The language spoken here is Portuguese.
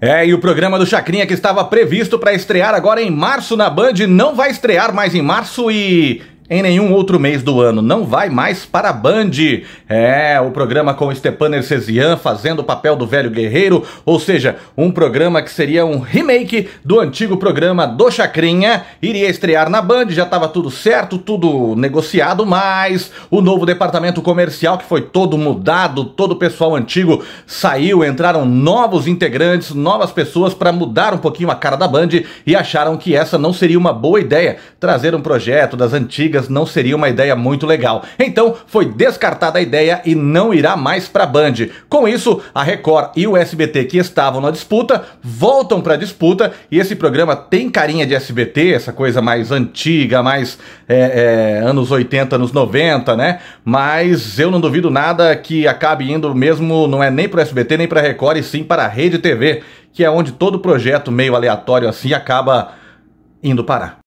É, e o programa do Chacrinha que estava previsto para estrear agora em março na Band não vai estrear mais em março e em nenhum outro mês do ano. Não vai mais para a Band. É, o programa com Stepan Ercesian fazendo o papel do velho guerreiro, ou seja, um programa que seria um remake do antigo programa do Chacrinha. Iria estrear na Band, já estava tudo certo, tudo negociado, mas o novo departamento comercial, que foi todo mudado, todo o pessoal antigo saiu, entraram novos integrantes, novas pessoas para mudar um pouquinho a cara da Band e acharam que essa não seria uma boa ideia trazer um projeto das antigas antigas não seria uma ideia muito legal. Então, foi descartada a ideia e não irá mais para a Band. Com isso, a Record e o SBT que estavam na disputa voltam para a disputa e esse programa tem carinha de SBT, essa coisa mais antiga, mais é, é, anos 80, anos 90, né? Mas eu não duvido nada que acabe indo mesmo, não é nem para SBT nem para Record, e sim para a Rede TV, que é onde todo projeto meio aleatório assim acaba indo parar.